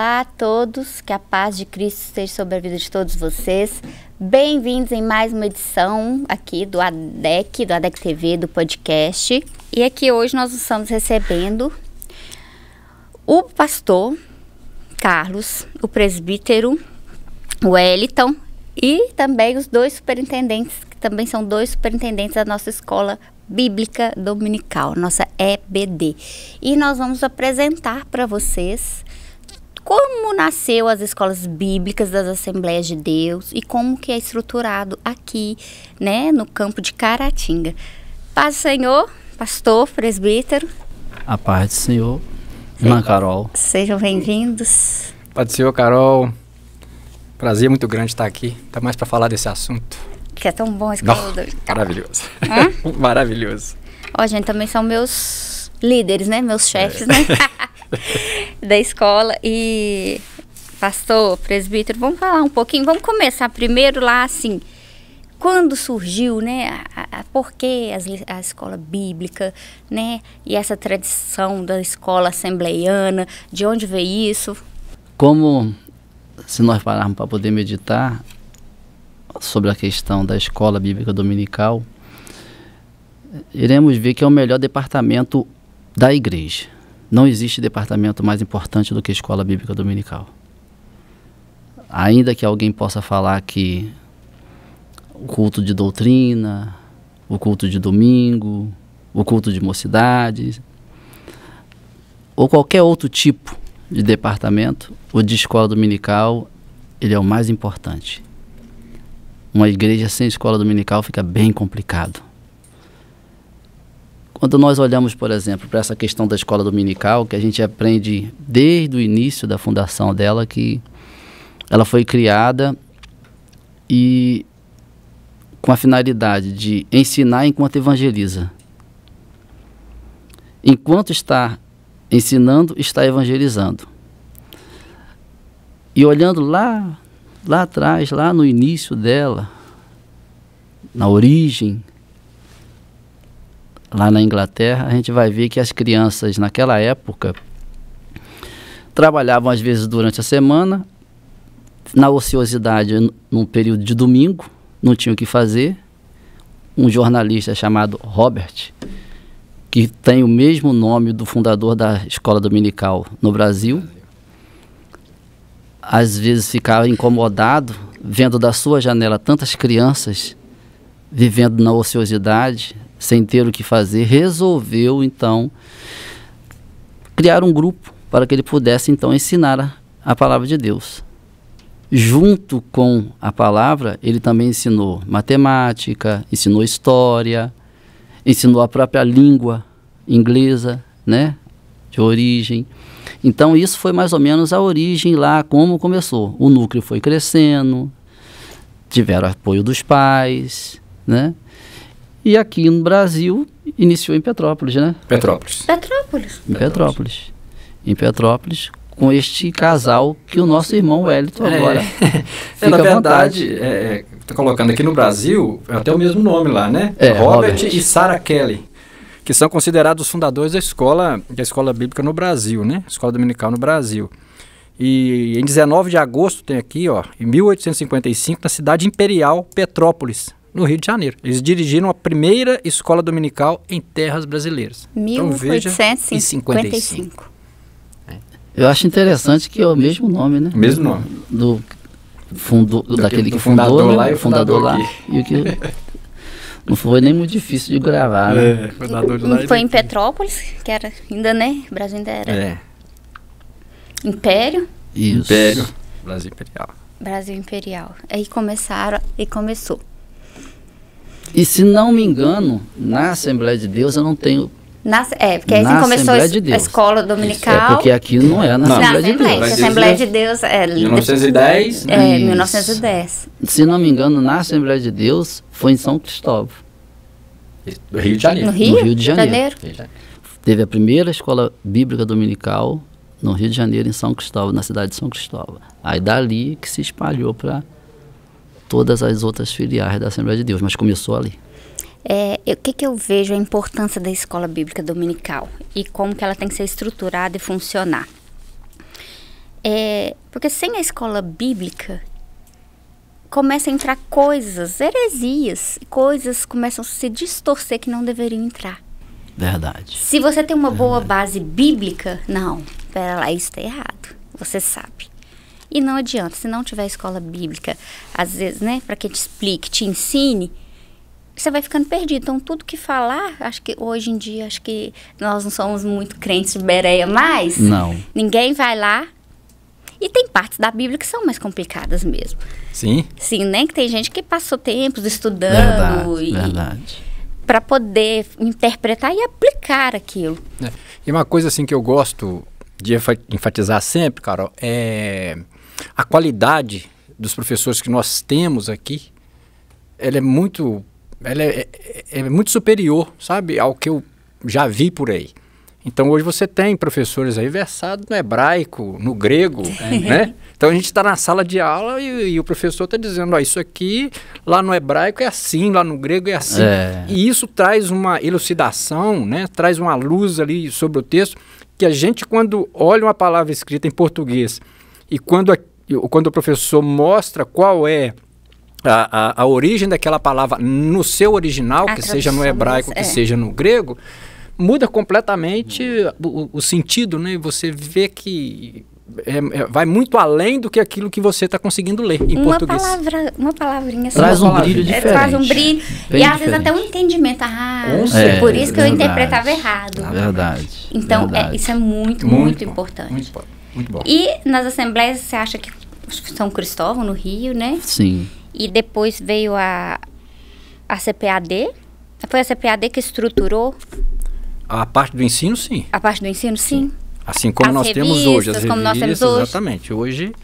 Olá a todos, que a paz de Cristo esteja sobre a vida de todos vocês. Bem-vindos em mais uma edição aqui do ADEC, do ADEC TV, do podcast. E aqui hoje nós estamos recebendo o pastor Carlos, o presbítero Wellington e também os dois superintendentes, que também são dois superintendentes da nossa escola bíblica dominical, nossa EBD. E nós vamos apresentar para vocês como nasceu as escolas bíblicas das Assembleias de Deus e como que é estruturado aqui, né, no campo de Caratinga. Paz Senhor, pastor, presbítero. A paz do Senhor, irmã Carol. Sejam bem-vindos. Paz do Senhor, Carol. Prazer muito grande estar aqui, tá mais para falar desse assunto. Que é tão bom esse do... Maravilhoso. maravilhoso. Ó, gente, também são meus líderes, né, meus chefes, é. né? da escola e pastor, presbítero, vamos falar um pouquinho, vamos começar primeiro lá assim, quando surgiu, né, a, a, por que a, a escola bíblica, né, e essa tradição da escola assembleiana, de onde veio isso? Como, se nós pararmos para poder meditar sobre a questão da escola bíblica dominical, iremos ver que é o melhor departamento da igreja não existe departamento mais importante do que a escola bíblica dominical. Ainda que alguém possa falar que o culto de doutrina, o culto de domingo, o culto de mocidades, ou qualquer outro tipo de departamento, o de escola dominical, ele é o mais importante. Uma igreja sem escola dominical fica bem complicado. Quando nós olhamos, por exemplo, para essa questão da escola dominical, que a gente aprende desde o início da fundação dela, que ela foi criada e com a finalidade de ensinar enquanto evangeliza. Enquanto está ensinando, está evangelizando. E olhando lá, lá atrás, lá no início dela, na origem, lá na Inglaterra, a gente vai ver que as crianças naquela época trabalhavam às vezes durante a semana, na ociosidade num período de domingo, não tinham o que fazer. Um jornalista chamado Robert, que tem o mesmo nome do fundador da escola dominical no Brasil, às vezes ficava incomodado vendo da sua janela tantas crianças vivendo na ociosidade, sem ter o que fazer, resolveu então criar um grupo para que ele pudesse então ensinar a, a palavra de Deus. Junto com a palavra, ele também ensinou matemática, ensinou história, ensinou a própria língua inglesa, né, de origem. Então isso foi mais ou menos a origem lá como começou. O núcleo foi crescendo, tiveram apoio dos pais, né? E aqui no Brasil, iniciou em Petrópolis, né? Petrópolis. Petrópolis. Em Petrópolis. Em Petrópolis, com este casal que o nosso irmão Wellington é, agora. É, na verdade, é, é tá colocando aqui no Brasil, é até o mesmo nome lá, né? É, Robert, Robert. e Sarah Kelly, que são considerados os fundadores da escola, da escola bíblica no Brasil, né? Escola dominical no Brasil. E em 19 de agosto tem aqui, ó, em 1855, na cidade imperial Petrópolis, no Rio de Janeiro. Eles dirigiram a primeira escola dominical em terras brasileiras. 1855. Então, eu acho interessante que é o mesmo nome, né? Mesmo nome. Do, fundo, daquele que fundador, fundou, né? lá e o fundador, fundador lá. E o que não foi nem muito difícil de gravar, né? É, fundador lá foi em Petrópolis, que era ainda, né? O Brasil ainda era. É. Império? Isso. Império. Brasil Imperial. Brasil Imperial. Aí começaram, e começou. E se não me engano, na Assembleia de Deus eu não tenho na, é, porque aí na assim começou a, de a escola dominical. Isso. É porque aqui não é na não. Assembleia de Deus. Na Assembleia de Deus é. 1910? É, 1910. Se não me engano, na Assembleia de Deus foi em São Cristóvão. No Rio de Janeiro. No Rio, no Rio de Janeiro. Janeiro. Teve a primeira escola bíblica dominical no Rio de Janeiro, em São Cristóvão, na cidade de São Cristóvão. Aí dali que se espalhou para todas as outras filiais da Assembleia de Deus, mas começou ali. É, o que, que eu vejo a importância da escola bíblica dominical e como que ela tem que ser estruturada e funcionar? É, porque sem a escola bíblica começa a entrar coisas, heresias, coisas começam a se distorcer que não deveriam entrar. Verdade. Se você tem uma Verdade. boa base bíblica, não, pera lá, isso está errado. Você sabe. E não adianta, se não tiver escola bíblica, às vezes, né, para que te explique, te ensine, você vai ficando perdido. Então, tudo que falar, acho que hoje em dia, acho que nós não somos muito crentes de bereia mais. Não. Ninguém vai lá. E tem partes da Bíblia que são mais complicadas mesmo. Sim. Sim, né? Que tem gente que passou tempos estudando. Verdade, e... verdade para poder interpretar e aplicar aquilo. É. E uma coisa assim que eu gosto de enfatizar sempre, Carol, é a qualidade dos professores que nós temos aqui, ela é muito, ela é, é, é muito superior, sabe, ao que eu já vi por aí. Então hoje você tem professores aí versados no hebraico, no grego, né? Então a gente está na sala de aula e, e o professor está dizendo, ó, isso aqui lá no hebraico é assim, lá no grego é assim. É. E isso traz uma elucidação, né? Traz uma luz ali sobre o texto que a gente quando olha uma palavra escrita em português e quando quando o professor mostra qual é a, a, a origem daquela palavra no seu original, a que seja no hebraico, é. que seja no grego, muda completamente o, o sentido, né? Você vê que é, é, vai muito além do que aquilo que você está conseguindo ler em uma português. Palavra, uma palavrinha assim. Traz um brilho diferente. É, traz um brilho. Bem e às diferente. vezes até um entendimento. Ah, é por isso que verdade, eu interpretava errado. É verdade. Então, é, verdade. isso é muito, muito, muito importante. muito bom, muito bom. E nas assembleias, você acha que são Cristóvão, no Rio, né? Sim. E depois veio a, a CPAD. Foi a CPAD que estruturou? A parte do ensino, sim. A parte do ensino, sim. sim. Assim como as nós revistas, temos hoje, as revistas, como nós temos hoje. exatamente. Hoje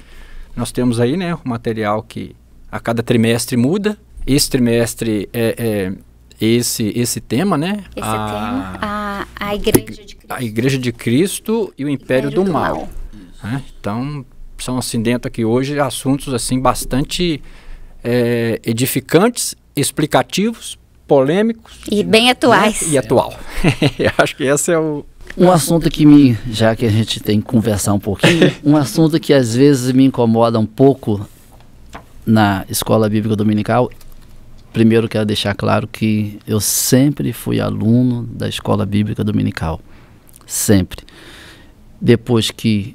nós temos aí, né, o material que a cada trimestre muda. Esse trimestre é, é esse esse tema, né? Esse a, tema, a, a Igreja de Cristo. A Igreja de Cristo e o Império, Império do, do, Mal. mal. É, então, são assim dentro aqui hoje assuntos assim bastante é, edificantes, explicativos, polêmicos e bem né, atuais e atual. Acho que esse é o um assunto que me, já que a gente tem que conversar um pouquinho, um assunto que às vezes me incomoda um pouco na escola bíblica dominical primeiro quero deixar claro que eu sempre fui aluno da escola bíblica dominical. Sempre. Depois que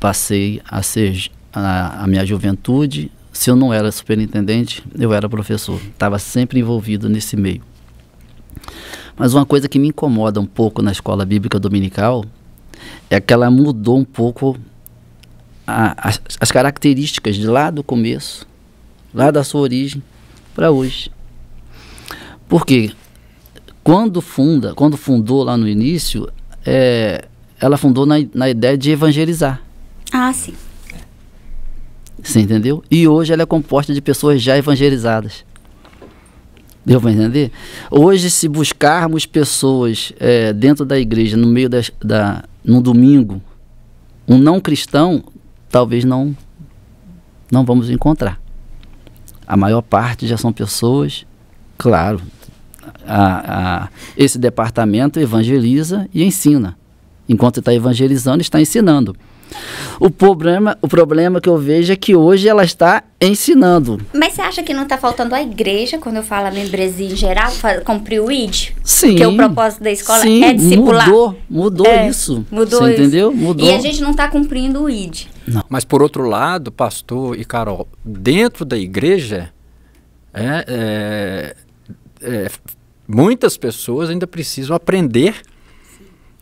passei a ser a, a minha juventude. Se eu não era superintendente, eu era professor. Estava sempre envolvido nesse meio. Mas uma coisa que me incomoda um pouco na escola bíblica dominical é que ela mudou um pouco a, as, as, características de lá do começo, lá da sua origem, para hoje. Porque quando funda, quando fundou lá no início, é, ela fundou na, na ideia de evangelizar. Ah, sim. Você entendeu? E hoje ela é composta de pessoas já evangelizadas. Deu para entender? Hoje, se buscarmos pessoas é, dentro da igreja, no meio das, da. no domingo, um não cristão, talvez não, não vamos encontrar. A maior parte já são pessoas, claro, a, a, esse departamento evangeliza e ensina. Enquanto está evangelizando, está ensinando. O problema, o problema que eu vejo é que hoje ela está ensinando. Mas você acha que não está faltando a igreja, quando eu falo a membresia em geral, cumprir o ID? Sim. Porque o propósito da escola sim, é discipular. mudou, mudou é, isso. Mudou você isso. entendeu? Mudou. E a gente não está cumprindo o ID. Não. Mas por outro lado, pastor e Carol, dentro da igreja, é, é, é muitas pessoas ainda precisam aprender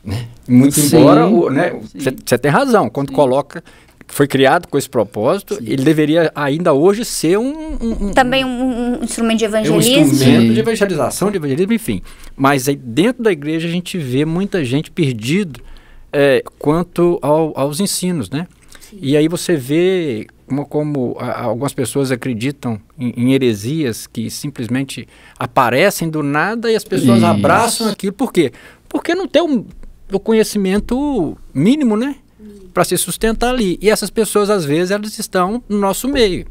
né? Muito embora, né? Você tem razão. Quando sim. coloca foi criado com esse propósito, Sim. ele deveria ainda hoje ser um. um, um Também um, um, instrumento de evangelismo. Um instrumento Sim. de evangelização, de evangelismo, enfim. Mas aí dentro da igreja a gente vê muita gente perdido é, quanto ao, aos ensinos, né? Sim. E aí você vê como, como algumas pessoas acreditam em, em, heresias que simplesmente aparecem do nada e as pessoas Isso. abraçam aquilo. Por quê? Porque não tem um, o conhecimento mínimo, né? Para se sustentar ali. E essas pessoas, às vezes, elas estão no nosso meio.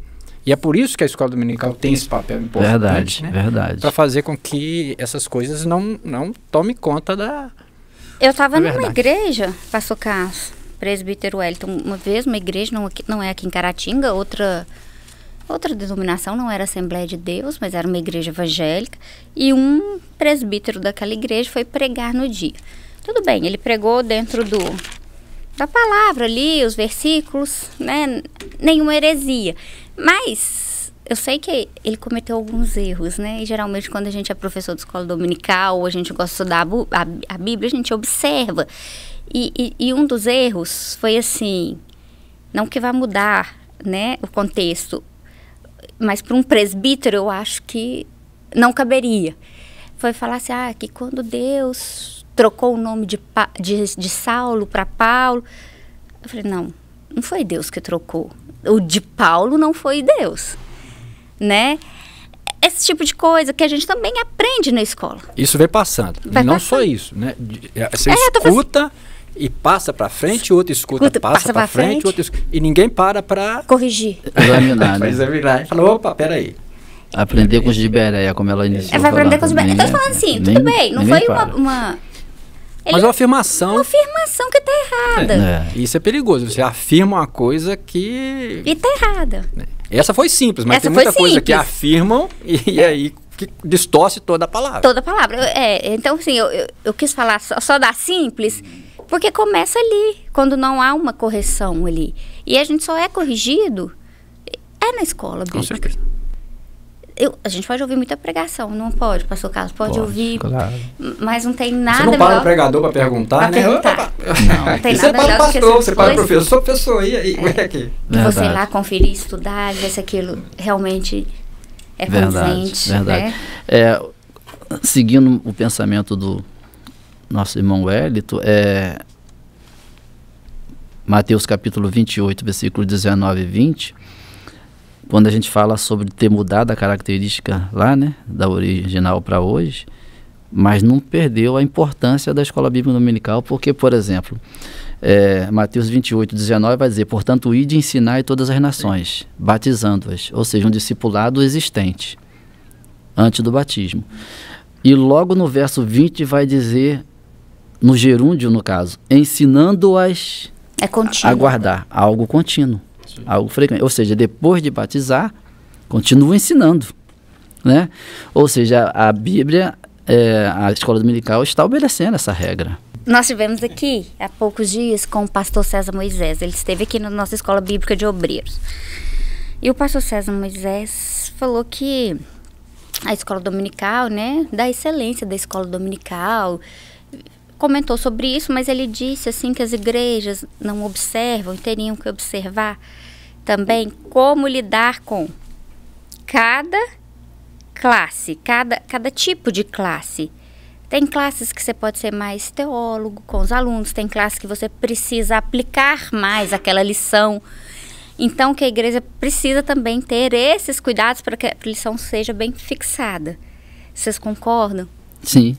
E é por isso que a escola dominical tem esse papel importante. Verdade, né? verdade. Para fazer com que essas coisas não, não tomem conta da. Eu estava numa verdade. igreja, pastor Carlos, presbítero Wellington, uma vez, uma igreja, não, não é aqui em Caratinga, outra. Outra denominação não era Assembleia de Deus, mas era uma igreja evangélica, e um presbítero daquela igreja foi pregar no dia. Tudo bem, ele pregou dentro do da palavra ali, os versículos, né? Nenhuma heresia. Mas eu sei que ele cometeu alguns erros, né? E geralmente quando a gente é professor de escola dominical, ou a gente gosta de estudar a, Bíblia, a gente observa. E, e, e um dos erros foi assim, não que vá mudar, né, o contexto, mas para um presbítero eu acho que não caberia. Foi falar assim, ah, que quando Deus trocou o nome de, pa, de, de Saulo para Paulo. Eu falei, não, não foi Deus que trocou. O de Paulo não foi Deus, né? Esse tipo de coisa que a gente também aprende na escola. Isso vem passando. Vai não passando. só isso, né? É, você é, escuta e passa para frente, outro escuta, escuta passa, para frente, frente, outro escuta, e ninguém para para corrigir, examinar, né? É examinar. Falou, opa, peraí. Aprender com os de como ela é. iniciou. É, vai aprender com os de Então, Eu falando assim, nem, tudo bem, não foi uma, uma, mas é uma afirmação. É uma afirmação que está errada. É, é. Isso é perigoso. Você afirma uma coisa que. E está errada. É. Essa foi simples, mas Essa tem muita simples. coisa que afirmam e, e é. aí que distorce toda a palavra. Toda a palavra. É, então, assim, eu, eu, eu quis falar só, só da simples, porque começa ali, quando não há uma correção ali. E a gente só é corrigido é na escola bíblica. Com certeza. Eu, a gente pode ouvir muita pregação, não pode, pastor Carlos? Pode, pode ouvir, claro. mas não tem nada Você não para o pregador para perguntar, pra né? Perguntar. Não, não tem é nada Você para o pastor, você para o professor, pessoa, e aí, é, é que... Você ir lá conferir, estudar, ver se aquilo realmente é verdade, presente, né? verdade. Né? É, seguindo o pensamento do nosso irmão Wellington, é... Mateus capítulo 28, versículo 19 e 20 quando a gente fala sobre ter mudado a característica lá, né, da original para hoje, mas não perdeu a importância da escola bíblica dominical, porque, por exemplo, é, Mateus 28, 19 vai dizer: Portanto, ide ensinar todas as nações, batizando-as, ou seja, um discipulado existente antes do batismo. E logo no verso 20 vai dizer, no gerúndio, no caso, ensinando-as é a guardar algo contínuo. Sim. algo frequente. Ou seja, depois de batizar, continua ensinando. Né? Ou seja, a Bíblia, é, a escola dominical está obedecendo essa regra. Nós tivemos aqui há poucos dias com o pastor César Moisés. Ele esteve aqui na nossa escola bíblica de obreiros. E o pastor César Moisés falou que a escola dominical, né, da excelência da escola dominical, comentou sobre isso, mas ele disse assim que as igrejas não observam e teriam que observar também como lidar com cada classe, cada, cada tipo de classe. Tem classes que você pode ser mais teólogo com os alunos, tem classes que você precisa aplicar mais aquela lição. Então, que a igreja precisa também ter esses cuidados para que a lição seja bem fixada. Vocês concordam? Sim.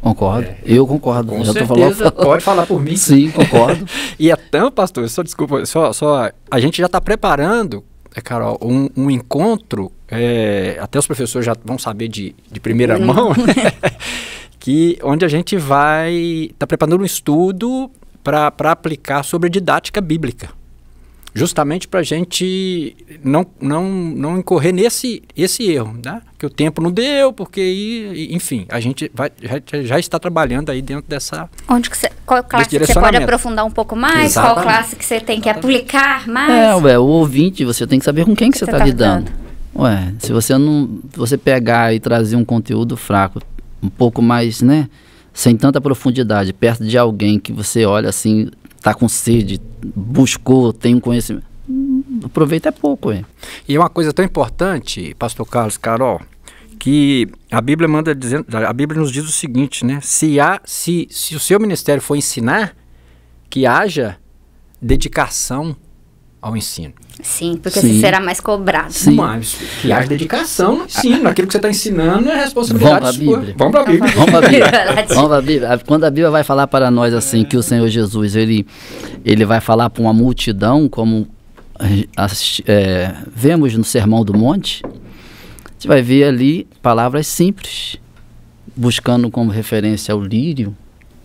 Concordo. É. Eu concordo. Com certeza. Pode falar por mim. Sim, concordo. e é tão pastor, só desculpa, só, só a gente já está preparando, é, Carol, um, um encontro. É, até os professores já vão saber de, de primeira hum. mão, né? que onde a gente vai está preparando um estudo para aplicar sobre didática bíblica justamente para a gente não, não, não incorrer nesse esse erro, né? que o tempo não deu, porque, enfim, a gente vai, já, já está trabalhando aí dentro dessa. Onde que cê, qual classe que você pode aprofundar um pouco mais? Exatamente. Qual classe que você tem que aplicar mais? É, ué, o ouvinte, você tem que saber com quem que você está tá lidando. Ué, se você não. Você pegar e trazer um conteúdo fraco, um pouco mais, né? Sem tanta profundidade, perto de alguém que você olha assim, está com sede, buscou, tem um conhecimento. Aproveita é pouco. Hein? E uma coisa tão importante, pastor Carlos Carol, que a Bíblia manda dizendo, a Bíblia nos diz o seguinte, né? Se há, se, se o seu ministério for ensinar, que haja dedicação, ao ensino. Sim, porque Sim. você será mais cobrado. Sim. Mas que haja dedicação no ensino. Aquilo que você está ensinando é responsabilidade Vamos Vamos para a Bíblia. Vamos para a Bíblia. Vamos para a Bíblia. Quando a Bíblia vai falar para nós assim, que o Senhor Jesus, ele, ele vai falar para uma multidão, como é, vemos no Sermão do Monte, você vai ver ali palavras simples, buscando como referência o lírio,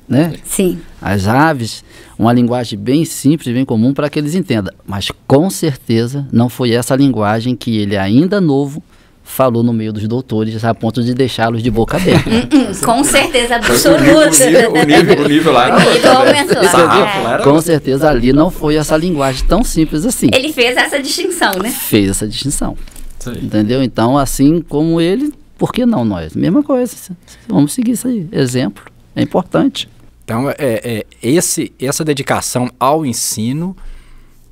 né? Sim. As aves, uma linguagem bem simples, bem comum para que eles entendam. Mas com certeza não foi essa linguagem que ele ainda novo falou no meio dos doutores a ponto de deixá-los de boca aberta. Hum, hum, com certeza absoluta. O nível, o nível, o nível lá. O nível aumentou. é. Com certeza ali não foi essa linguagem tão simples assim. Ele fez essa distinção, né? Fez essa distinção. Sim. Entendeu? Então, assim como ele, por que não nós? Mesma coisa. Vamos seguir isso aí. Exemplo. É importante. Então, é, é esse, essa dedicação ao ensino,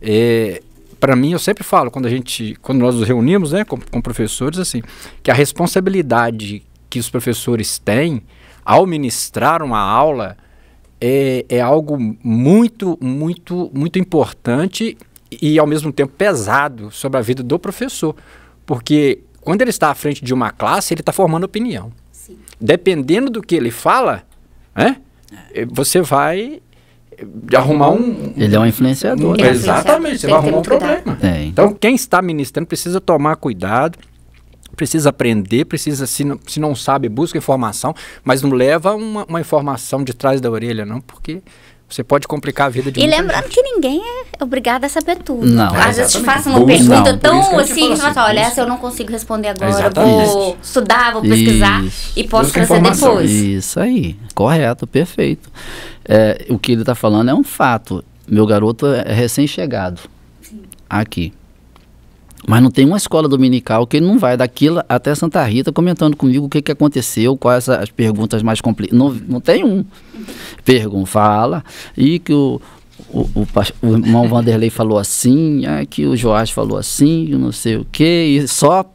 é, para mim, eu sempre falo, quando, a gente, quando nós nos reunimos né, com, com professores, assim, que a responsabilidade que os professores têm ao ministrar uma aula é, é algo muito, muito, muito importante e, ao mesmo tempo, pesado sobre a vida do professor. Porque quando ele está à frente de uma classe, ele está formando opinião. Sim. Dependendo do que ele fala, né? Eh, você vai eh, arrumar um. Ele é um influenciador. Né? exatamente, você vai arrumar um problema. É. Então, quem está ministrando precisa tomar cuidado precisa aprender, precisa, se não, se não sabe, busca informação, mas não leva uma, uma informação de trás da orelha, não, porque você pode complicar a vida de E lembrando gente. que ninguém é obrigado a saber tudo. Não, Às vezes te façam uma pergunta tão assim, assim, olha, essa eu não consigo responder agora, exatamente. vou estudar, vou pesquisar Isso. e posso Busca trazer depois. Isso aí, correto, perfeito. É, o que ele está falando é um fato. Meu garoto é recém-chegado aqui. Mas não tem uma escola dominical que não vai daquilo até Santa Rita comentando comigo o que, que aconteceu, quais as perguntas mais complicadas. Não, não tem um. Pergunta, fala. E que o, o, o, o irmão Vanderlei falou assim, ah, que o Joás falou assim, não sei o quê, e só.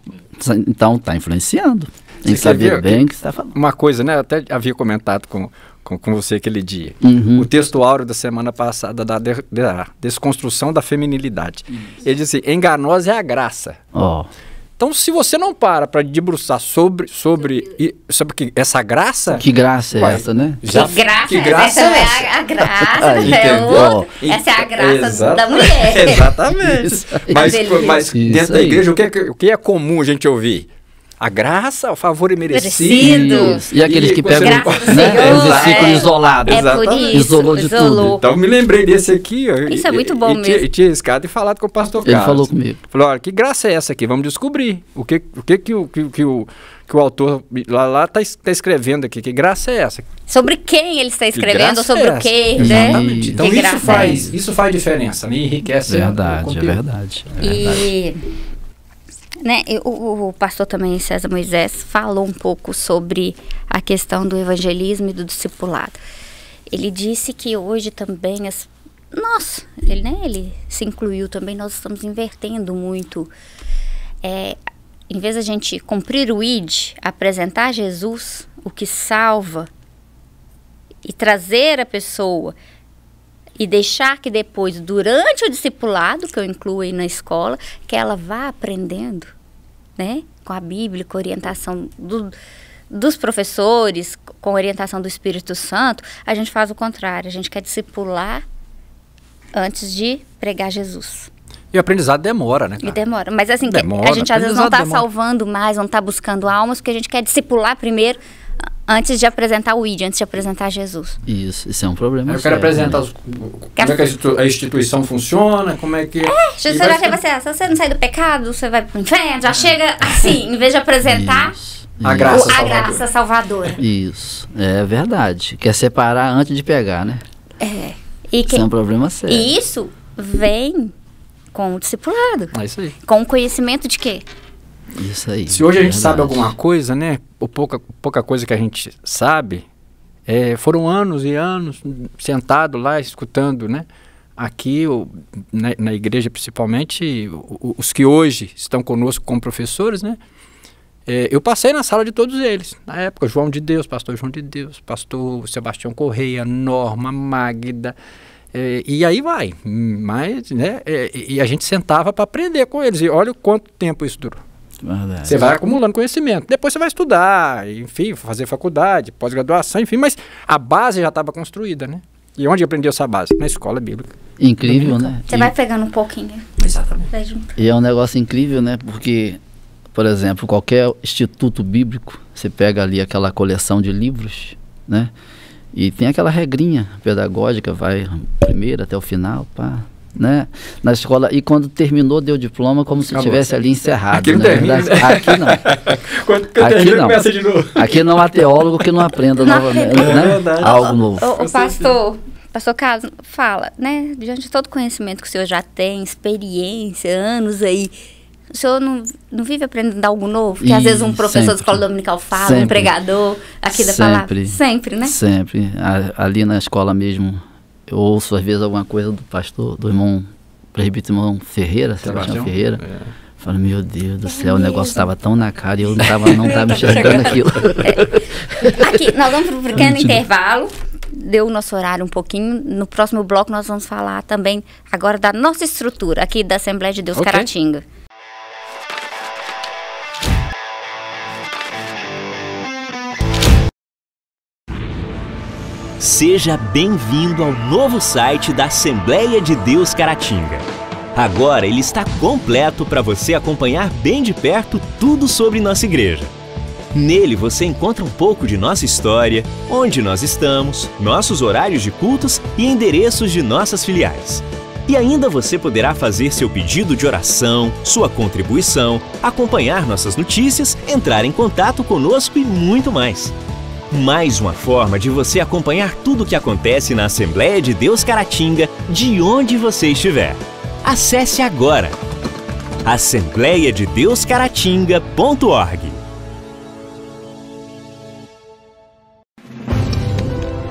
Então está influenciando. Tem que saber bem o que está falando. Uma coisa, né? Até havia comentado com com, com você aquele dia. Uhum. O texto áureo da semana passada da, de, da desconstrução da feminilidade. Isso. Ele disse assim: enganosa é a graça. Oh. Então, se você não para para debruçar sobre, sobre, sobre que, essa graça. Que graça é vai, é essa, né? Já, que graça, que é graça essa é, é né? essa? É a, a graça, é outro, essa é a graça Exato, da mulher. Exatamente. mas, mas dentro da igreja, o que, é, o que é comum a gente ouvir? a graça, o favor e é merecido. E aqueles que pegam né, é um é, isolado. É Exatamente. Isolou de Isolou. tudo. Então me lembrei desse aqui. Ó, Isso é e, é muito bom e, mesmo. e tinha riscado e falado com o pastor Ele Carlos. falou comigo. Falou, olha, que graça é essa aqui? Vamos descobrir. O que, o que, que, o, que, que o que o autor lá está tá escrevendo aqui. Que graça é essa? Sobre quem ele está escrevendo, que sobre é o quê, né? Exatamente. Então que isso é faz, é isso faz diferença, né? enriquece. Verdade, é verdade, é verdade. E né, o, o pastor também César Moisés falou um pouco sobre a questão do evangelismo e do discipulado. Ele disse que hoje também as, nós, ele, né, ele se incluiu também, nós estamos invertendo muito. É, em vez da gente cumprir o ID, apresentar Jesus, o que salva, e trazer a pessoa e deixar que depois, durante o discipulado, que eu incluo aí na escola, que ela vá aprendendo, né? Com a Bíblia, com a orientação do, dos professores, com a orientação do Espírito Santo, a gente faz o contrário, a gente quer discipular antes de pregar Jesus. E o aprendizado demora, né? Cara? E demora. Mas assim, demora, a gente às vezes não está salvando mais, não está buscando almas, porque a gente quer discipular primeiro antes de apresentar o ID, antes de apresentar Jesus. Isso, isso é um problema. Eu sério, quero apresentar né? como é que a instituição funciona, como é que. É, Jesus você, ah, se você não sair do pecado, você vai pro inferno, já ah. chega assim, em vez de apresentar. Isso, a graça, a salvadora. graça salvadora. Isso, é verdade. Quer separar antes de pegar, né? É. E que, isso é um problema sério. E isso vem com o discipulado. É isso aí. Com o conhecimento de quê? Isso aí. Se hoje a gente verdade. sabe alguma coisa, né? o pouca, pouca coisa que a gente sabe, é, foram anos e anos sentado lá, escutando, né? Aqui, o, na, na, igreja principalmente, o, os que hoje estão conosco como professores, né? É, eu passei na sala de todos eles. Na época, João de Deus, pastor João de Deus, pastor Sebastião Correia, Norma, Magda. É, e aí vai. Mas, né? É, e a gente sentava para aprender com eles. E olha o quanto tempo isso durou. Verdade. Você vai acumulando conhecimento. Depois você vai estudar, enfim, fazer faculdade, pós-graduação, enfim, mas a base já estava construída, né? E onde aprendeu essa base? Na escola bíblica. Incrível, né? Você e... vai pegando um pouquinho. Exatamente. E é um negócio incrível, né? Porque, por exemplo, qualquer instituto bíblico, você pega ali aquela coleção de livros, né? E tem aquela regrinha pedagógica, vai primeiro até o final, pá, né, na escola e quando terminou deu diploma como se Acabou. tivesse ali encerrado. Aqui né? não termina, Aqui não. quando aqui termina, não. começa de novo. Aqui não há teólogo que não aprenda novamente, né? É algo novo. O, o, é pastor, pastor Carlos, fala, né, diante de todo conhecimento que o senhor já tem, experiência, anos aí, o senhor não, não vive aprendendo algo novo? Que às vezes um professor sempre, de escola dominical fala, sempre, um pregador aqui da sempre, palavra. Sempre, né? Sempre. A, ali na escola mesmo, eu ouço às vezes alguma coisa do pastor, do irmão presbítero irmão Ferreira, Sebastião Ferreira. É. Falo, meu Deus do é céu, o negócio estava tão na cara e eu não estava não tava tá enxergando aquilo. É. Aqui, nós vamos para um pequeno intervalo. Deu o nosso horário um pouquinho. No próximo bloco nós vamos falar também agora da nossa estrutura aqui da Assembleia de Deus okay. Caratinga. Seja bem-vindo ao novo site da Assembleia de Deus Caratinga. Agora ele está completo para você acompanhar bem de perto tudo sobre nossa igreja. Nele você encontra um pouco de nossa história, onde nós estamos, nossos horários de cultos e endereços de nossas filiais. E ainda você poderá fazer seu pedido de oração, sua contribuição, acompanhar nossas notícias, entrar em contato conosco e muito mais. Mais uma forma de você acompanhar tudo o que acontece na Assembleia de Deus Caratinga, de onde você estiver. Acesse agora assembleiadedeuscaratinga.org.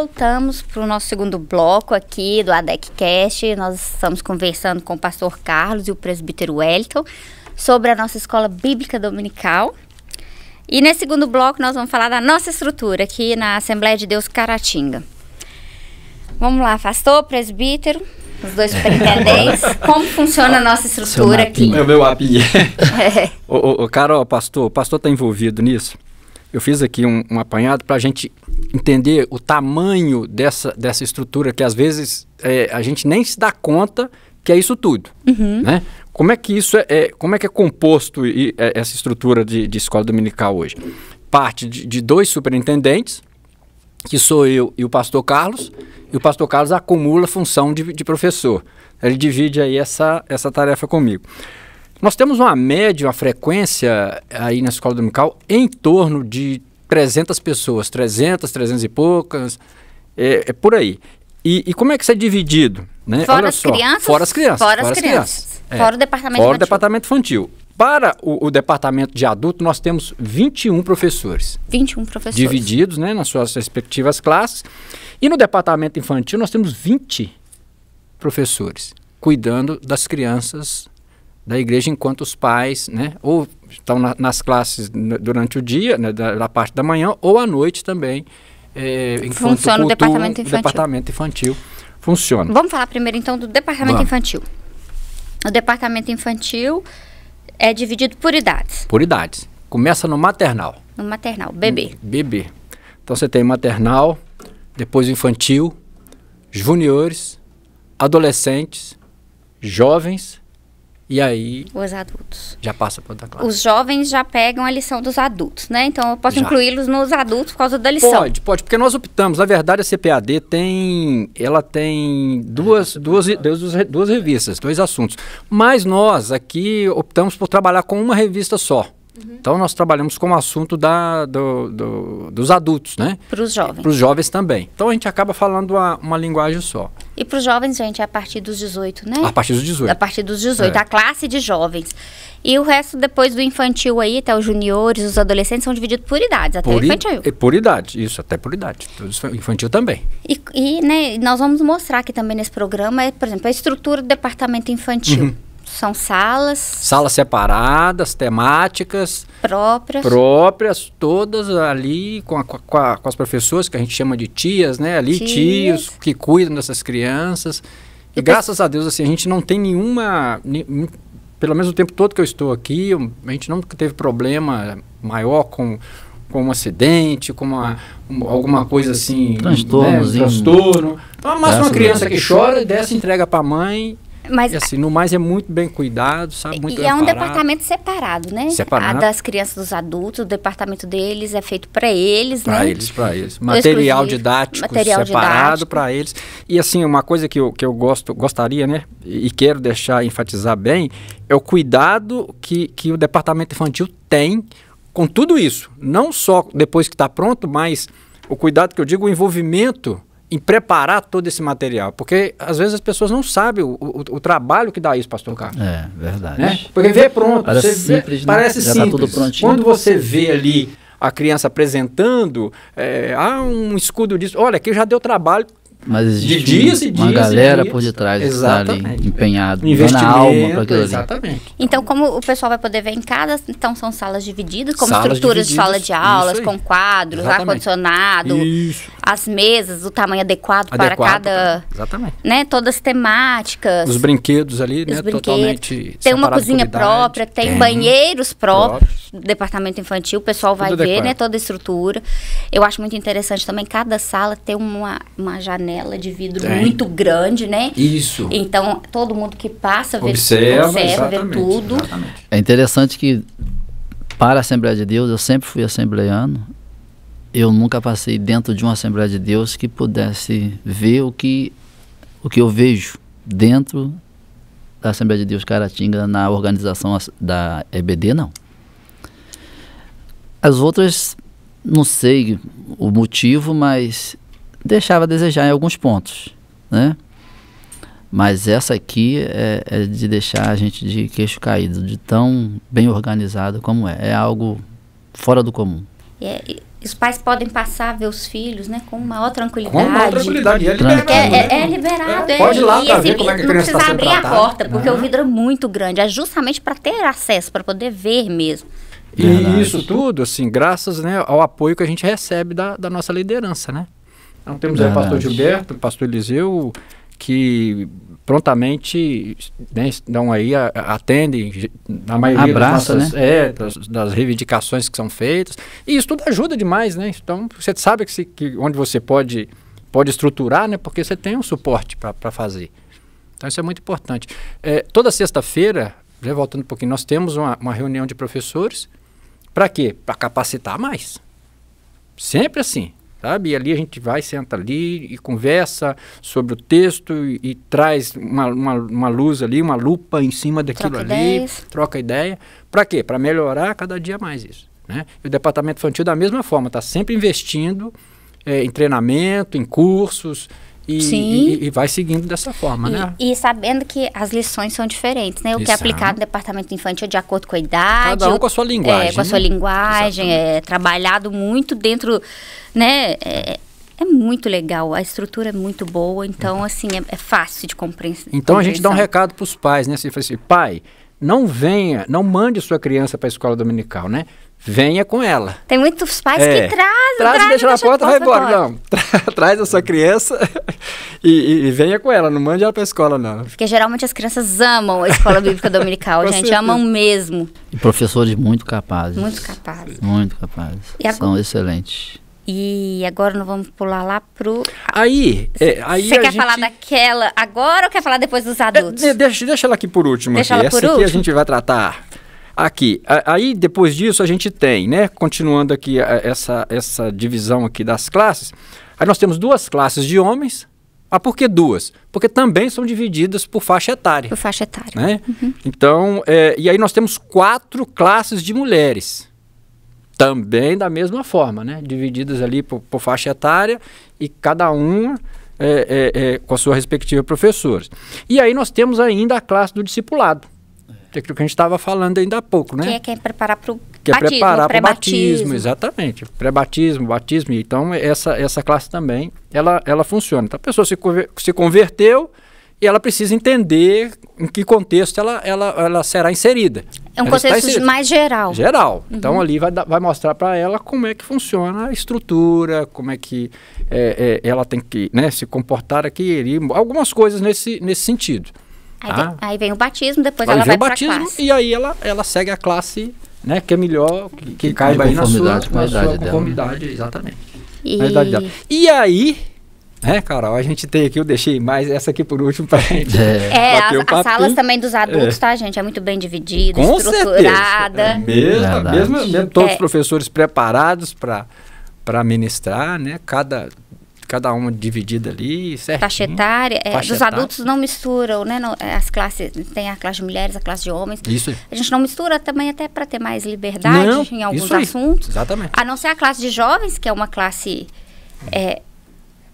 voltamos para o nosso segundo bloco aqui do ADECCast. Nós estamos conversando com o pastor Carlos e o presbítero Wellington sobre a nossa escola bíblica dominical. E nesse segundo bloco nós vamos falar da nossa estrutura aqui na Assembleia de Deus Caratinga. Vamos lá, pastor, presbítero, os dois superintendentes, como funciona a nossa estrutura aqui. É o meu apinha. É. Ô, ô, Carol, pastor, o pastor está envolvido nisso? eu fiz aqui um, um apanhado para a gente entender o tamanho dessa, dessa estrutura que às vezes é, a gente nem se dá conta que é isso tudo, uhum. né? Como é que isso é, é como é que é composto e, é, essa estrutura de, de, escola dominical hoje? Parte de, de, dois superintendentes, que sou eu e o pastor Carlos, e o pastor Carlos acumula função de, de professor. Ele divide aí essa, essa tarefa comigo. Nós temos uma média, uma frequência aí na escola dominical em torno de 300 pessoas, 300, 300 e poucas, é, é por aí. E, e, como é que isso é dividido? Né? Fora, as crianças, fora as crianças. Fora, fora crianças. crianças. É. Fora o departamento fora infantil. O departamento infantil. Para o, o, departamento de adulto, nós temos 21 professores. 21 professores. Divididos né, nas suas respectivas classes. E no departamento infantil, nós temos 20 professores cuidando das crianças da igreja enquanto os pais, né, ou estão na, nas classes durante o dia, né, da, da, parte da manhã, ou à noite também. É, Funciona cultura, o departamento infantil. O departamento infantil funciona. Vamos falar primeiro então do departamento Vamos. infantil. O departamento infantil é dividido por idades. Por idades. Começa no maternal. No maternal, bebê. Hum, bebê. Então você tem maternal, depois infantil, juniores, adolescentes, jovens e aí. Os adultos. Já passa para outra classe. Os jovens já pegam a lição dos adultos, né? Então eu posso incluí-los nos adultos por causa da lição. Pode, pode, porque nós optamos. Na verdade, a CPAD tem. Ela tem duas, duas, duas, duas revistas, dois assuntos. Mas nós aqui optamos por trabalhar com uma revista só. Uhum. Então, nós trabalhamos com o assunto da, do, do, dos adultos, né? Para os jovens. Para os jovens também. Então, a gente acaba falando uma, uma linguagem só. E para os jovens, gente, é a partir dos 18, né? A partir dos 18. A partir dos 18, é. a classe de jovens. E o resto, depois do infantil aí, até os juniores, os adolescentes, são divididos por idades, até por o infantil. I, é por idade, isso, até por idade. Infantil também. E, e né, nós vamos mostrar aqui também nesse programa, é, por exemplo, a estrutura do departamento infantil. Uhum. São salas. Salas separadas, temáticas. Próprias. Próprias, todas ali com, a, com, a, com as professoras, que a gente chama de tias, né? Ali, tias. tios que cuidam dessas crianças. E, e graças a Deus, assim, a gente não tem nenhuma. pelo menos o tempo todo que eu estou aqui, a gente não teve problema maior com com um acidente, com uma, alguma coisa assim. Né? Transtorno. Né? Transtorno. Então, mas uma criança que chora, desce, entrega para a mãe mas, e assim, no mais é muito bem cuidado, sabe? Muito e é um departamento separado, né? Separado. A das crianças dos adultos, o departamento deles é feito para eles, pra né? Para eles, para eles. Material didático material separado para eles. E assim, uma coisa que eu, que eu gosto, gostaria, né? E quero deixar enfatizar bem, é o cuidado que, que o departamento infantil tem com tudo isso. Não só depois que está pronto, mas o cuidado que eu digo, o envolvimento em preparar todo esse material, porque às vezes as pessoas não sabem o, o, o trabalho que dá isso, pastor Carlos. É, verdade. Né? Porque vê pronto, parece simples, vê, né? parece Já simples. Tá tudo prontinho. Quando você vê ali a criança apresentando, é, um escudo disso, olha, aqui já deu trabalho mas de dias e dias. Uma galera dias. por detrás está ali empenhado, Investindo alma para aquilo exatamente. Então, como o pessoal vai poder ver em casa, então são salas divididas, como salas estruturas de sala de aulas, com quadros, ar-condicionado, as mesas, o tamanho adequado, adequado para cada. Exatamente. Né, todas as temáticas. Os brinquedos ali, os né? Brinquedos. Totalmente. Tem uma cozinha própria, tem, tem, banheiros próprios, próprios, departamento infantil, o pessoal Tudo vai adequado. ver, né? Toda a estrutura. Eu acho muito interessante também, cada sala tem uma, uma janela de vidro tem. muito grande, né? Isso. Então, todo mundo que passa vê observa, tudo, observa vê tudo. Exatamente. É interessante que para a Assembleia de Deus, eu sempre fui assembleiano, eu nunca passei dentro de uma Assembleia de Deus que pudesse ver o que, o que eu vejo dentro da Assembleia de Deus Caratinga na organização da EBD, não. As outras, não sei o motivo, mas deixava a desejar em alguns pontos, né? Mas essa aqui é, é de deixar a gente de queixo caído, de tão bem organizado como é. É algo fora do comum. É, os pais podem passar a ver os filhos, né, com maior tranquilidade. Com maior tranquilidade, é liberado. Porque é, né? é, é liberado, é, é Pode ir lá e, assim, ver como é que a criança Não tá precisa tá abrir tratada. a porta, porque o vidro é muito grande. É justamente para ter acesso, para poder ver mesmo. É e Verdade. isso tudo, assim, graças né, ao apoio que a gente recebe da, da nossa liderança, né? Então temos Verdade. aí o pastor Gilberto, o pastor Eliseu, que prontamente né, dão então aí, a, atendem na maioria Abraça, das, nossas, né? é, das, das, reivindicações que são feitas. E isso tudo ajuda demais, né? Então, você sabe que, se, que onde você pode, pode estruturar, né? Porque você tem um suporte para fazer. Então, isso é muito importante. É, toda sexta-feira, né, voltando um pouquinho, nós temos uma, uma reunião de professores. Para quê? Para capacitar mais. Sempre assim sabe? E ali a gente vai, senta ali e conversa sobre o texto e, e traz uma, uma, uma, luz ali, uma lupa em cima daquilo troca ali, ideias. troca ideia. Para quê? Para melhorar cada dia mais isso. Né? E o departamento infantil, da mesma forma, está sempre investindo é, em treinamento, em cursos, e, e, e, vai seguindo dessa forma, e, né? E sabendo que as lições são diferentes, né? O que é aplicado no departamento infantil é de acordo com a idade. Cada um com a sua é, linguagem. É, com a sua né? linguagem, é trabalhado muito dentro, né? É, é muito legal, a estrutura é muito boa, então, uhum. assim, é, é, fácil de compreensão. Então, a gente dá um recado para os pais, né? Você assim, fala assim, pai, não venha, não mande sua criança para a escola dominical, né? venha com ela. Tem muitos pais é. que trazem. Traz, traz deixa na porta, vai embora. embora. Não, tra traz a sua criança e, e, e, venha com ela, não mande ela a escola, não. Porque geralmente as crianças amam a escola bíblica dominical, gente, certeza. amam mesmo. E professores muito capazes. Muito capazes. Muito capazes. São excelentes. E agora nós vamos pular lá pro. Aí, é, aí. Você quer gente... falar daquela agora ou quer falar depois dos adultos? É, deixa, deixa ela aqui por último. Deixa aqui. ela por Essa último. aqui a gente vai tratar Aqui, aí depois disso a gente tem, né, continuando aqui essa, essa divisão aqui das classes, aí nós temos duas classes de homens, ah, por que duas? Porque também são divididas por faixa etária. Por faixa etária. Né? Uhum. Então, é, e aí nós temos quatro classes de mulheres. Também da mesma forma, né? Divididas ali por, por faixa etária e cada uma é, é, é com a sua respectiva professora. E aí nós temos ainda a classe do discipulado. É aquilo que a gente estava falando ainda há pouco, né? Que é quem preparar para o que batismo, é preparar é para o batismo, exatamente. Pré-batismo, batismo. Então, essa, essa classe também, ela, ela funciona. Então, a pessoa se, se converteu e ela precisa entender em que contexto ela, ela, ela será inserida. É um ela contexto mais geral. Geral. Uhum. Então, ali vai, vai mostrar para ela como é que funciona a estrutura, como é que é, é, ela tem que né, se comportar aqui, algumas coisas nesse, nesse sentido. Aí, tá? aí, vem o batismo, depois aí ela vai para classe. E aí ela, ela segue a classe, né? Que é melhor, que, que caiba aí na sua, com na sua conformidade, dela. exatamente. E... e aí, né, Carol, a gente tem aqui, eu deixei mais essa aqui por último pra gente. É, é as, as, salas também dos é. adultos, é. tá, gente? É muito bem dividida, Com estruturada. É mesmo, é mesmo, mesmo, todos os é. professores preparados para ministrar, né? Cada cada uma dividida ali, certo? Faixa etária, é, dos adultos não misturam, né? Não, é, as classes, tem a classe de mulheres, a classe de homens. Isso. A gente não mistura também até para ter mais liberdade não, em alguns assuntos. Exatamente. A não ser a classe de jovens, que é uma classe é,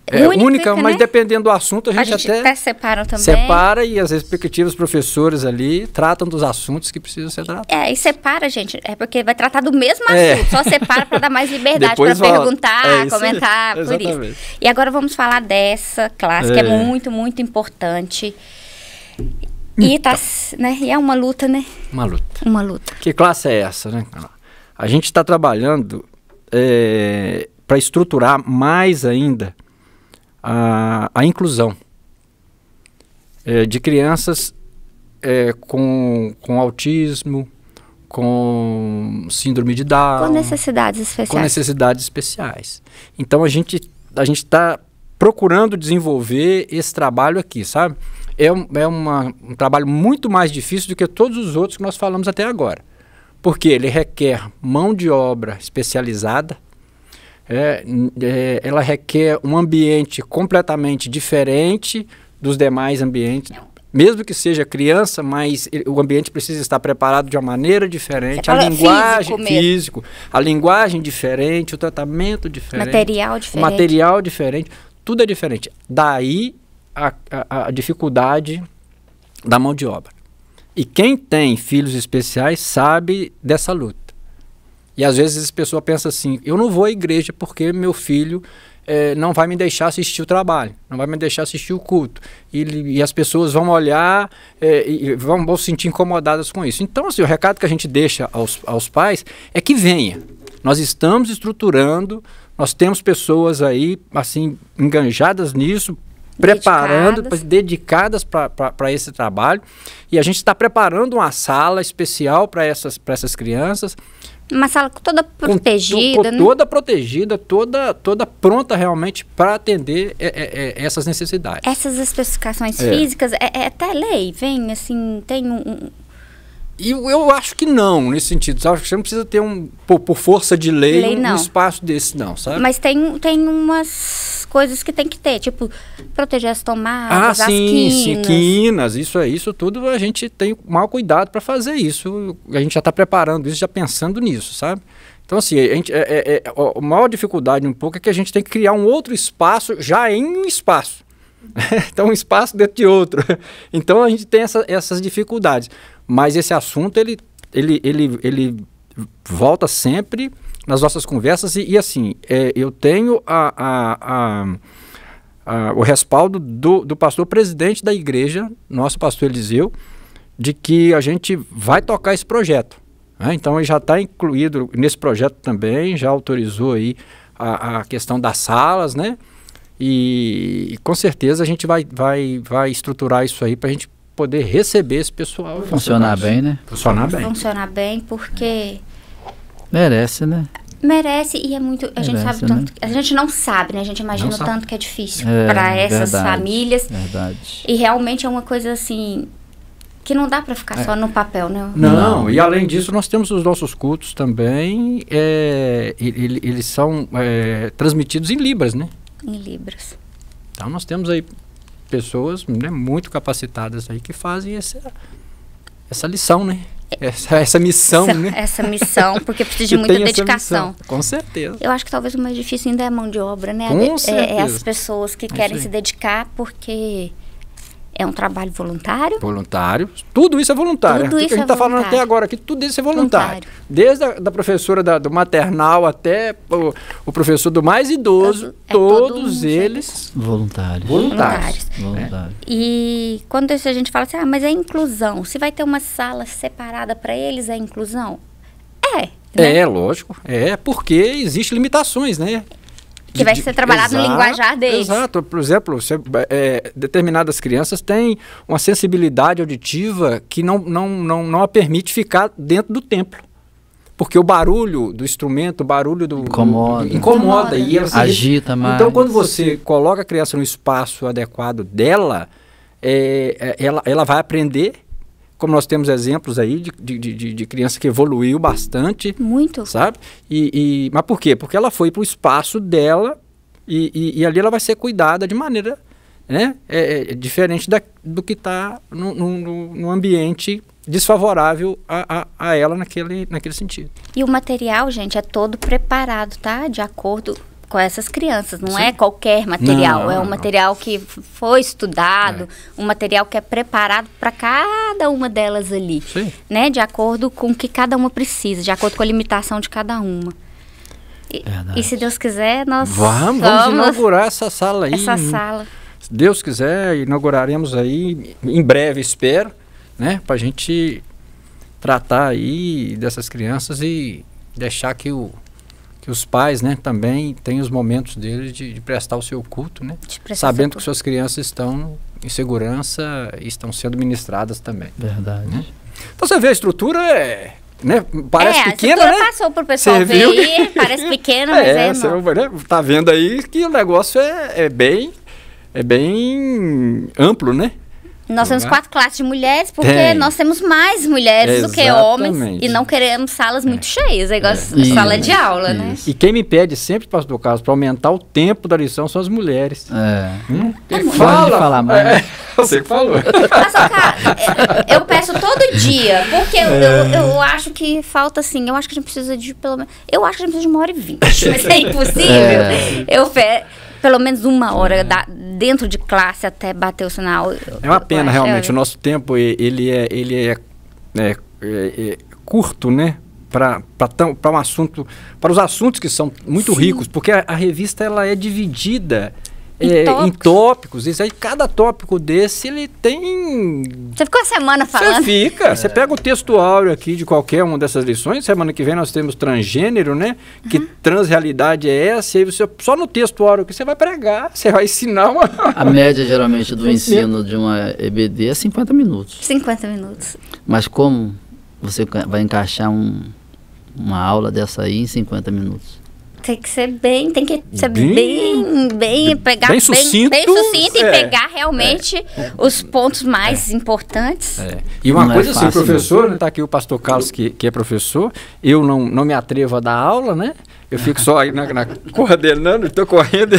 é, única, única mas né? dependendo do assunto, a gente, a gente até, até separa também. Separa e as respectivas professoras ali tratam dos assuntos que precisam ser tratados. É, e separa, gente, é porque vai tratar do mesmo é. assunto, só separa para dar mais liberdade para perguntar, é comentar, por isso. E agora vamos falar dessa classe, que é, é. muito, muito importante. E, tá, então. né, e é uma luta, né? Uma luta. Uma luta. Que classe é essa, né? A gente está trabalhando é, para estruturar mais ainda a, a inclusão é, de crianças é, com, com autismo, com síndrome de Down. Com necessidades especiais. Com necessidades especiais. Então a gente a gente está procurando desenvolver esse trabalho aqui, sabe? É, um, é uma, um trabalho muito mais difícil do que todos os outros que nós falamos até agora. Porque ele requer mão de obra especializada, é, é, ela requer um ambiente completamente diferente dos demais ambientes. Mesmo que seja criança, mas o ambiente precisa estar preparado de uma maneira diferente. A linguagem físico, físico, a linguagem diferente, o tratamento diferente, material diferente. material diferente, tudo é diferente. Daí a, a, a dificuldade da mão de obra. E quem tem filhos especiais sabe dessa luta. E às vezes a pessoa pensa assim: eu não vou à igreja porque meu filho é, não vai me deixar assistir o trabalho, não vai me deixar assistir o culto. E, e as pessoas vão olhar é, e vão, vão se sentir incomodadas com isso. Então, assim, o recado que a gente deixa aos, aos pais é que venha. Nós estamos estruturando, nós temos pessoas aí, assim, enganjadas nisso, preparando, dedicadas para esse trabalho. E a gente está preparando uma sala especial para essas, essas crianças. Uma sala toda protegida, com, com né? Toda protegida, toda, toda pronta realmente para atender é, é, é, essas necessidades. Essas especificações é. físicas, é, é até lei, vem assim, tem um, E eu acho que não, nesse sentido. acho que Você não precisa ter um, por, por força de lei, lei um, um espaço desse, não, sabe? Mas tem, tem umas coisas que tem que ter, tipo proteger as tomadas, ah, as sim, quinas. Sim, quinas, isso é isso tudo. A gente tem mal cuidado para fazer isso. A gente já está preparando isso, já pensando nisso, sabe? Então, assim, a, gente, é, é, a é, maior dificuldade um pouco é que a gente tem que criar um outro espaço já em um espaço. então, um espaço dentro de outro. Então, a gente tem essa, essas dificuldades. Mas esse assunto, ele, ele, ele, ele volta sempre nas nossas conversas e, e assim, é, eu tenho a, a, a, o respaldo do, do pastor presidente da igreja, nosso pastor Eliseu, de que a gente vai tocar esse projeto. Né? Então ele já está incluído nesse projeto também, já autorizou aí a, a questão das salas, né? E, e, com certeza a gente vai, vai, vai estruturar isso aí para a gente poder receber esse pessoal. Funcionar bem, né? Funcionar bem. Funcionar bem porque... Merece, né? Merece e é muito. A Merece, gente sabe tanto. Né? A gente não sabe, né? A gente imagina o tanto que é difícil é, para essas verdade, famílias. Verdade. E realmente é uma coisa assim. Que não dá para ficar é. só no papel, né? Não, não, e além disso, nós temos os nossos cultos também. É, ele, eles são é, transmitidos em Libras, né? Em Libras. Então nós temos aí pessoas né, muito capacitadas aí que fazem essa, essa lição, né? essa, essa missão, essa, né? Essa missão, porque precisa de muita dedicação. Com certeza. Eu acho que talvez o mais difícil ainda é a mão de obra, né? Com é, certeza. é as pessoas que querem se dedicar porque é um trabalho voluntário? Voluntário. Tudo isso é voluntário. Tudo é, isso que a gente está é falando até agora aqui, tudo isso é voluntário. voluntário. Desde a da professora da, do maternal até o, o, professor do mais idoso, é, todos todo eles voluntários. Voluntários. voluntários. É. E quando a gente fala assim, ah, mas é inclusão. Se vai ter uma sala separada para eles, é inclusão? É. é né? É, lógico. É, porque existem limitações, né? que de, vai ser trabalhado exato, no linguajar deles. Exato. Por exemplo, você, é, é, determinadas crianças têm uma sensibilidade auditiva que não, não, não, não a permite ficar dentro do templo. Porque o barulho do instrumento, o barulho do. Incomoda. Do, incomoda. E ela Agita mais. Então, quando você coloca a criança no espaço adequado dela, é, é, ela, ela vai aprender como nós temos exemplos aí de, de, de, de criança que evoluiu bastante. Muito. Sabe? E, e mas por quê? Porque ela foi para o espaço dela e, e, e, ali ela vai ser cuidada de maneira né? é, é diferente da, do que está no, no, no ambiente desfavorável a, a, a, ela naquele, naquele sentido. E o material, gente, é todo preparado, tá? De acordo com essas crianças. Não Sim. é qualquer material, não, não, é um material que foi estudado, é. um material que é preparado para cada uma delas ali, Sim. né? De acordo com o que cada uma precisa, de acordo com a limitação de cada uma. E, e se Deus quiser, nós vamos, vamos inaugurar essa sala aí. Essa sala. Se Deus quiser, inauguraremos aí em breve, espero, né? Para a gente tratar aí dessas crianças e deixar que o que os pais, né, também têm os momentos deles de, de prestar o seu culto, né? Sabendo que suas crianças estão em segurança e estão sendo ministradas também. Verdade. Né? Então você vê a estrutura é, né? Parece é, pequena, a né? passou pro pessoal ver, aí, parece pequena, é, mas é, é né? Tá vendo aí que o negócio é, é bem é bem amplo, né? Nós temos é? quatro classes de mulheres porque Tem. nós temos mais mulheres Exatamente. do que homens e não queremos salas muito cheias, é igual é. sala de aula, né? isso. né? E quem me pede sempre, pastor Carlos, para aumentar o tempo da lição são as mulheres. É. Hum? Fala. Fala de falar mais. É, você que falou. Pastor cara, eu peço todo dia, porque eu, eu, é. eu, acho que falta assim, eu acho que a gente precisa de pelo menos, eu acho que a gente precisa de uma hora e vinte, mas é impossível. É. Eu peço pelo menos uma hora é. da, dentro de classe até bater o sinal. É uma pena, realmente. É. O nosso tempo, ele é, ele é, né, é, é curto, né? Para um assunto, para os assuntos que são muito Sim. ricos, porque a, a revista ela é dividida em tópicos. em tópicos, isso aí, cada tópico desse ele tem. Você ficou a semana falando. Você fica, é. você pega o texto áureo aqui de qualquer uma dessas lições, semana que vem nós temos transgênero, né? Uhum. Que transrealidade é essa? E aí você, só no texto áureo que você vai pregar, você vai ensinar uma. A média geralmente do ensino de uma EBD é 50 minutos. 50 minutos. Mas como você vai encaixar um, uma aula dessa aí em 50 minutos? Tem que ser bem, tem que ser bem, bem, bem pegar bem sucinto, bem, bem sucinto é, e pegar realmente é, os pontos mais é, importantes. É. E uma não é coisa assim, fácil, né? professor, né? Tá aqui o pastor Carlos que, que é professor, eu não, não me atrevo a dar aula, né? Eu fico só aí na, na coordenando, estou correndo.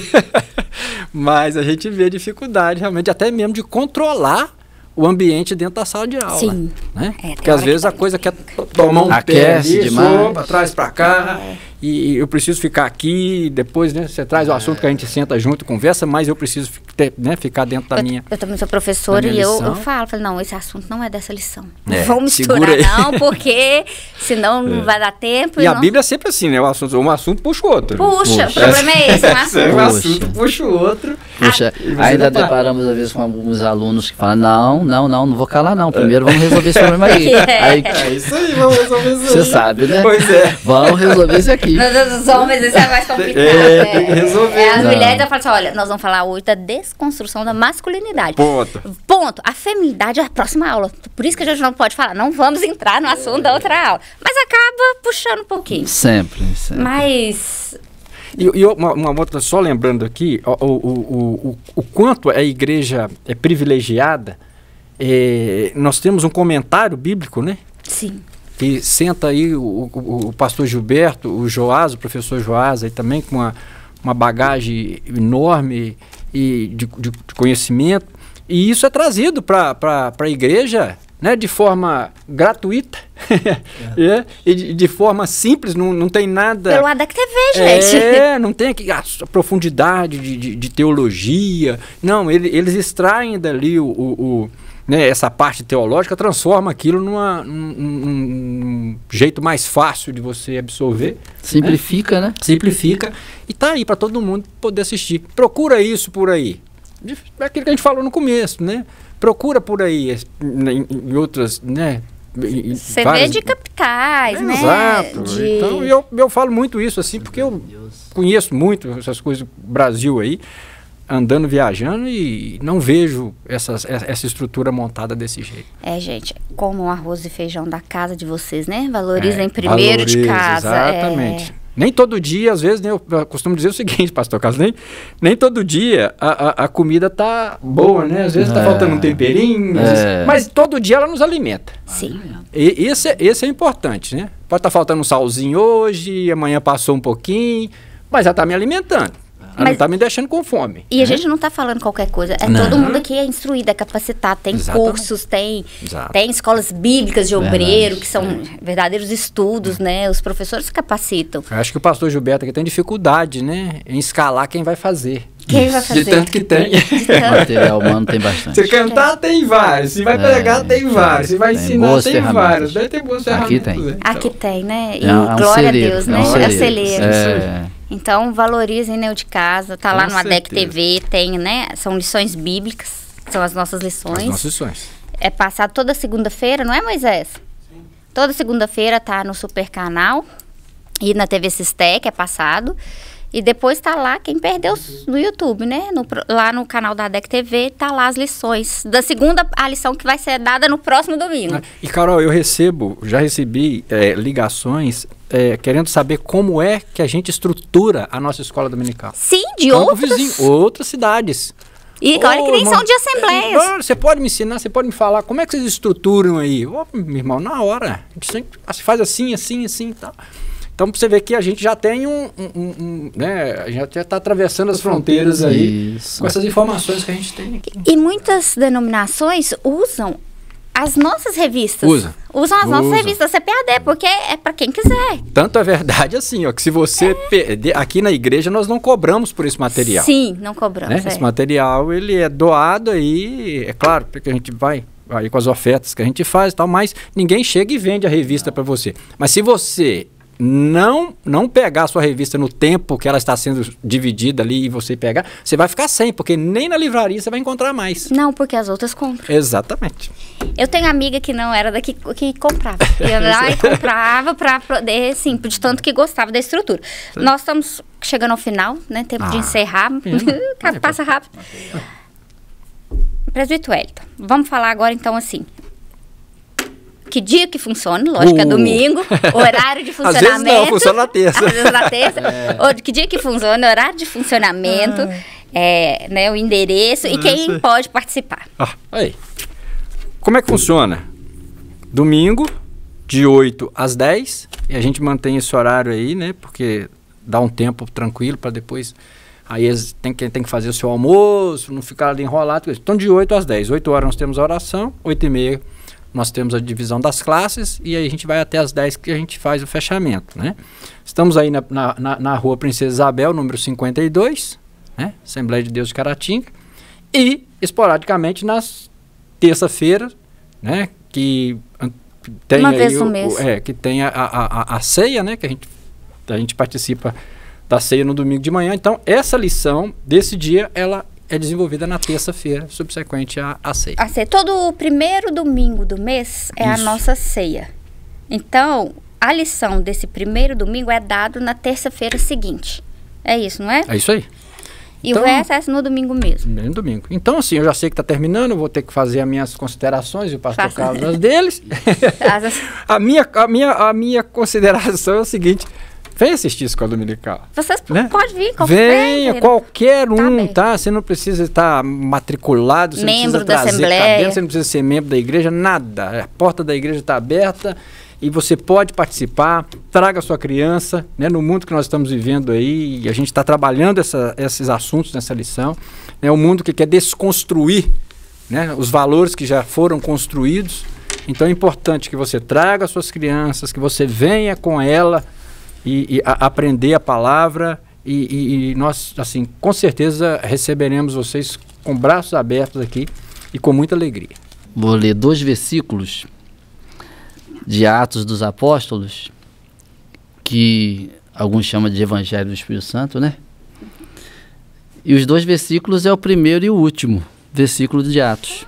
Mas a gente vê a dificuldade realmente até mesmo de controlar o ambiente dentro da sala de aula. Sim. Né? É, Porque às vezes a tá coisa quer tomar um Aquece pé ali, demais. Sopa, traz para cá. É e eu preciso ficar aqui, depois, né? Você traz o é. assunto que a gente senta junto, conversa, mas eu preciso ter, né, ficar dentro da eu, minha. Eu também sou professora e eu, eu falo, falo, não, esse assunto não é dessa lição. É, não vamos misturar, não, porque senão não é. vai dar tempo. E, e a não... Bíblia é sempre assim, né? Um assunto, um assunto puxa o outro. Puxa, puxa. o problema é esse, um é, assunto. um assunto puxa o outro. Puxa, ainda tá- deparamos às vezes com alguns alunos que falam, não, não, não, não vou calar, não. Primeiro vamos resolver esse problema aí. é. aí. É isso aí, vamos resolver isso aí. Você sabe, né? Pois é. Vamos resolver isso aqui aí. Mas os homens, isso é mais complicado. É, é. tem que resolver. É, as não. Né? mulheres falam assim: olha, nós vamos falar hoje da desconstrução da masculinidade. Ponto. Ponto. A feminidade é a próxima aula. Por isso que a gente não pode falar, não vamos entrar no assunto da outra aula. Mas acaba puxando um pouquinho. Sempre, sempre. Mas. E, e uma, uma, outra, só lembrando aqui, o, o, o, o quanto a igreja é privilegiada. É, nós temos um comentário bíblico, né? Sim que senta aí o, o, o pastor Gilberto, o Joás, o professor Joás, aí também com uma, uma bagagem enorme e de, de, de conhecimento. E isso é trazido para a igreja né, de forma gratuita é. e de, de, forma simples, não, não tem nada. Pelo ADAC TV, é, gente. É, não tem aqui a, a profundidade de, de, de, teologia. Não, ele, eles extraem dali o, o, o né, essa parte teológica transforma aquilo numa, num, num jeito mais fácil de você absorver. Né? Simplifica, né? né? Simplifica. E tá aí para todo mundo poder assistir. Procura isso por aí. É aquilo que a gente falou no começo, né? Procura por aí né, em, em outras, né? Você vê de capitais, é, né? Exato. De... Então eu, eu falo muito isso assim, porque eu conheço muito essas coisas do Brasil aí andando, viajando e não vejo essas, essa estrutura montada desse jeito. É, gente, o arroz e feijão da casa de vocês, né? Valorizem é, primeiro valoriza, de casa. É. Exatamente. É... Nem todo dia, às vezes, né, eu costumo dizer o seguinte, pastor Carlos, nem, nem todo dia a, a, a comida tá boa, né? Às vezes está é. faltando um temperinho, é. mas todo dia ela nos alimenta. Sim. E, esse, é, esse é importante, né? Pode estar tá faltando um salzinho hoje, amanhã passou um pouquinho, mas ela está me alimentando. Ah, Mas, não está me deixando com fome. E a né? gente não está falando qualquer coisa. É não. todo mundo aqui é instruído, é capacitado. Tem cursos, tem, tem escolas bíblicas de obreiro, Verdade. que são é. verdadeiros estudos, né? Os professores capacitam. Eu acho que o pastor Gilberto aqui tem dificuldade, né? Em escalar quem vai fazer. Quem vai fazer? De tanto que tem. tem. Material humano tem bastante. Se cantar, tem vários. Se vai é, pregar, tem vários. Se vai tem ensinar, tem vários. Daí tem boas ferramentas. Aqui tem. Né? Aqui tem, né? E glória um a Deus, né? É um é né? celeiro. É. Então, valorizem né, o de casa. Tá Com lá no ADEC TV, tem, né? São lições bíblicas, são as nossas lições. As nossas lições. É passado toda segunda-feira, não é, Moisés? Sim. Toda segunda-feira tá no Super Canal e na TV Sistec, é passado. E depois tá lá quem perdeu no YouTube, né? No, lá no canal da DEC TV, tá lá as lições. Da segunda, a lição que vai ser dada no próximo domingo. Ah, e, Carol, eu recebo, já recebi é, ligações é, querendo saber como é que a gente estrutura a nossa escola dominical. Sim, de outros... Vizinho, outras cidades. E olha que nem irmão, são de é, assembleias. Irmão, você pode me ensinar, você pode me falar como é que vocês estruturam aí? Ô, meu irmão, na hora. A gente sempre faz assim, assim, assim e tá? tal. Então, você vê que a gente já tem um. um, um né, a gente já está atravessando as fronteiras aí Isso. com essas informações que a gente tem aqui. E muitas denominações usam as nossas revistas. Usa. Usam as Usa. nossas revistas CPAD, é porque é para quem quiser. Tanto é verdade assim, ó, que se você é. perder. Aqui na igreja nós não cobramos por esse material. Sim, não cobramos. Né? É. Esse material ele é doado aí, é claro, porque a gente vai aí com as ofertas que a gente faz e tal, mas ninguém chega e vende a revista para você. Mas se você não não pegar a sua revista no tempo que ela está sendo dividida ali e você pegar, você vai ficar sem, porque nem na livraria você vai encontrar mais. Não, porque as outras compram. Exatamente. Eu tenho amiga que não era daqui que comprava. Ia lá e é. comprava para poder, sim, de tanto que gostava da estrutura. Sim. Nós estamos chegando ao final, né? Tempo ah, de encerrar. Passa rápido. Presbítero Elton, vamos falar agora então assim, que dia que funciona, lógico, é uh. é domingo, horário de funcionamento. às vezes não, funciona na terça. Às vezes na terça. É. Que dia que funciona, horário de funcionamento, ah. é, né, o endereço e quem pode participar. Ah, aí. Como é que funciona? Domingo, de 8 às 10, e a gente mantém esse horário aí, né? Porque dá um tempo tranquilo para depois. Aí tem que, tem que fazer o seu almoço, não ficar ali enrolado. Então, de 8 às 10. 8 horas nós temos a oração, 8 e meia nós temos a divisão das classes e aí a gente vai até as 10 que a gente faz o fechamento, né? Estamos aí na, na, na rua Princesa Isabel, número 52, né? Assembleia de Deus de Caratinga. E, esporadicamente, nas terça-feira, né? Que tem Uma vez mês. é, que tem a, a, a, ceia, né? Que a gente, a gente participa da ceia no domingo de manhã. Então, essa lição desse dia, ela é desenvolvida na terça-feira, subsequente à, à, ceia. A ceia. Todo primeiro domingo do mês é Isso. a nossa ceia. Então, a lição desse primeiro domingo é dado na terça-feira seguinte. É isso, não é? É isso aí. E então, o resto é no domingo mesmo. No domingo. Então, assim, eu já sei que está terminando, vou ter que fazer as minhas considerações e o pastor Carlos deles. a, minha, a, minha, a minha consideração é o seguinte: Vem assistir Escola Dominical. Vocês né? podem vir, qualquer Venha, vem, qualquer tá um, tá, tá? Você não precisa estar matriculado, você membro não precisa trazer Assembleia. você não precisa ser membro da igreja, nada. A porta da igreja está aberta e você pode participar, traga a sua criança, né? No mundo que nós estamos vivendo aí, e a gente está trabalhando essa, esses assuntos nessa lição. É né? um mundo que quer desconstruir né? os valores que já foram construídos. Então é importante que você traga suas crianças, que você venha com ela e, e a, aprender a palavra. E, e nós, assim, com certeza receberemos vocês com braços abertos aqui e com muita alegria. Vou ler dois versículos de Atos dos Apóstolos, que alguns chamam de Evangelho do Espírito Santo, né? E os dois versículos é o primeiro e o último versículo de Atos.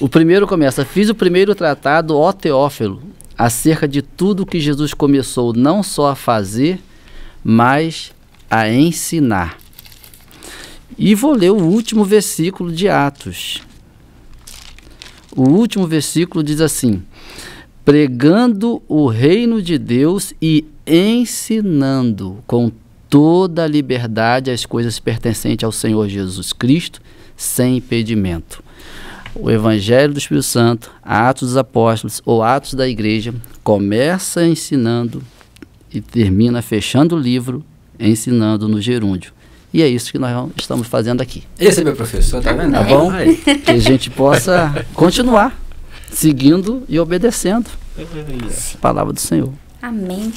O primeiro começa: Fiz o primeiro tratado, ó Teófilo, acerca de tudo que Jesus começou não só a fazer, mas a ensinar. E vou ler o último versículo de Atos. O último versículo diz assim: pregando o reino de Deus e ensinando com toda a liberdade as coisas pertencentes ao Senhor Jesus Cristo, sem impedimento o Evangelho do Espírito Santo, Atos dos Apóstolos ou Atos da Igreja, começa ensinando e termina fechando o livro ensinando no gerúndio. E é isso que nós estamos fazendo aqui. Esse é meu professor, tá vendo? Tá bom? Que a gente possa continuar seguindo e obedecendo a palavra do Senhor. Amém.